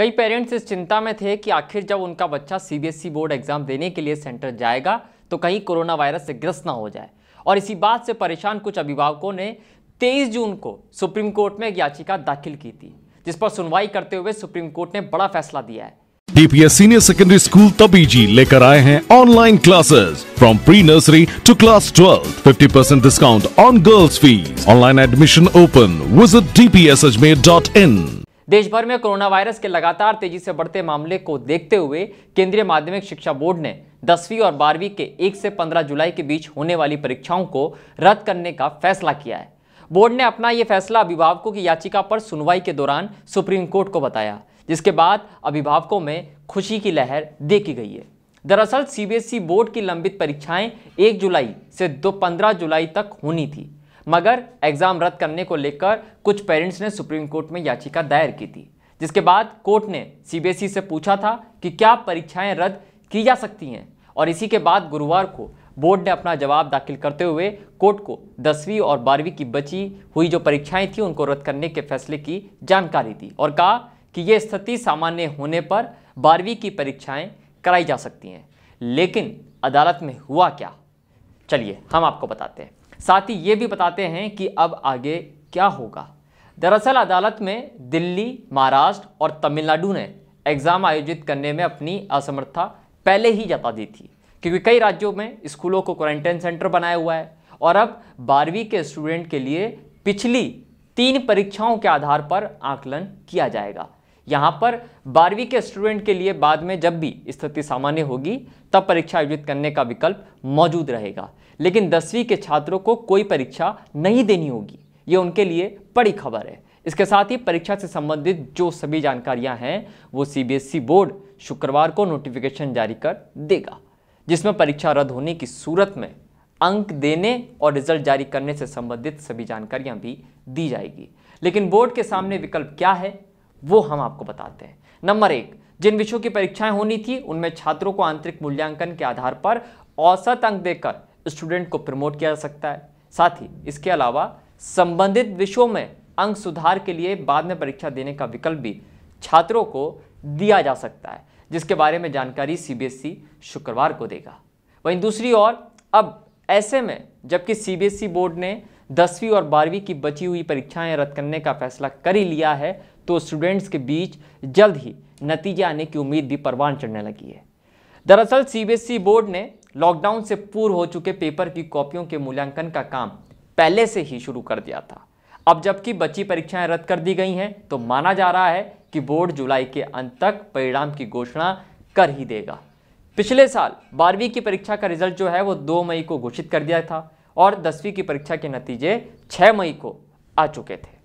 कई पेरेंट्स इस चिंता में थे कि आखिर जब उनका बच्चा सीबीएसई e बोर्ड एग्जाम देने के लिए सेंटर जाएगा तो कहीं कोरोना वायरस से ग्रस्त ना हो जाए और इसी बात से परेशान कुछ अभिभावकों ने 23 जून को सुप्रीम कोर्ट में एक याचिका दाखिल की थी जिस पर सुनवाई करते हुए सुप्रीम कोर्ट ने बड़ा फैसला दिया है DPS senior secondary school Tabiji लेकर आए हैं online classes from pre nursery to class twelve fifty percent discount on girls fees online admission open visit DPS Ajmer dot in देश भर में कोरोना वायरस के लगातार तेजी से बढ़ते मामले को देखते हुए केंद्रीय माध्यमिक शिक्षा बोर्ड ने दसवीं और बारहवीं के 1 से 15 जुलाई के बीच होने वाली परीक्षाओं को रद्द करने का फैसला किया है बोर्ड ने अपना ये फैसला अभिभावकों की याचिका पर सुनवाई के दौरान सुप्रीम कोर्ट को बताया जिसके बाद अभिभावकों में खुशी की लहर देखी गई है दरअसल सीबीएसई बोर्ड की लंबित परीक्षाएं 1 जुलाई से दो पंद्रह जुलाई तक होनी थी मगर एग्ज़ाम रद्द करने को लेकर कुछ पेरेंट्स ने सुप्रीम कोर्ट में याचिका दायर की थी जिसके बाद कोर्ट ने सीबीएसई से पूछा था कि क्या परीक्षाएं रद्द की जा सकती हैं और इसी के बाद गुरुवार को बोर्ड ने अपना जवाब दाखिल करते हुए कोर्ट को दसवीं और बारहवीं की बची हुई जो परीक्षाएं थी उनको रद्द करने के फैसले की जानकारी दी और कहा कि ये स्थिति सामान्य होने पर बारहवीं की परीक्षाएं कराई जा सकती हैं लेकिन अदालत में हुआ क्या चलिए हम आपको बताते हैं साथ ही ये भी बताते हैं कि अब आगे क्या होगा दरअसल अदालत में दिल्ली महाराष्ट्र और तमिलनाडु ने एग्ज़ाम आयोजित करने में अपनी असमर्थता पहले ही जता दी थी क्योंकि कई राज्यों में स्कूलों को क्वारंटाइन सेंटर बनाया हुआ है और अब बारहवीं के स्टूडेंट के लिए पिछली तीन परीक्षाओं के आधार पर आकलन किया जाएगा यहाँ पर बारहवीं के स्टूडेंट के लिए बाद में जब भी स्थिति सामान्य होगी तब परीक्षा आयोजित करने का विकल्प मौजूद रहेगा लेकिन दसवीं के छात्रों को कोई परीक्षा नहीं देनी होगी ये उनके लिए बड़ी खबर है इसके साथ ही परीक्षा से संबंधित जो सभी जानकारियां हैं वो सीबीएसई e बोर्ड शुक्रवार को नोटिफिकेशन जारी कर देगा जिसमें परीक्षा रद्द होने की सूरत में अंक देने और रिजल्ट जारी करने से संबंधित सभी जानकारियां भी दी जाएगी लेकिन बोर्ड के सामने विकल्प क्या है वो हम आपको बताते हैं नंबर एक जिन विषयों की परीक्षाएं होनी थी उनमें छात्रों को आंतरिक मूल्यांकन के आधार पर औसत अंक देकर स्टूडेंट को प्रमोट किया जा सकता है साथ ही इसके अलावा संबंधित विषयों में अंक सुधार के लिए बाद में परीक्षा देने का विकल्प भी छात्रों को दिया जा सकता है जिसके बारे में जानकारी सीबीएसई शुक्रवार को देगा वहीं दूसरी ओर अब ऐसे में जबकि सीबीएसई बोर्ड ने दसवीं और बारहवीं की बची हुई परीक्षाएं रद्द करने का फैसला कर ही लिया है तो स्टूडेंट्स के बीच जल्द ही नतीजे आने की उम्मीद भी परवान चढ़ने लगी है दरअसल सीबीएसई e बोर्ड ने लॉकडाउन से पूर्व हो चुके पेपर की कॉपियों के मूल्यांकन का काम पहले से ही शुरू कर दिया था अब जबकि बची परीक्षाएं रद्द कर दी गई हैं तो माना जा रहा है कि बोर्ड जुलाई के अंत तक परिणाम की घोषणा कर ही देगा पिछले साल बारहवीं की परीक्षा का रिजल्ट जो है वो दो मई को घोषित कर दिया था और दसवीं की परीक्षा के नतीजे छः मई को आ चुके थे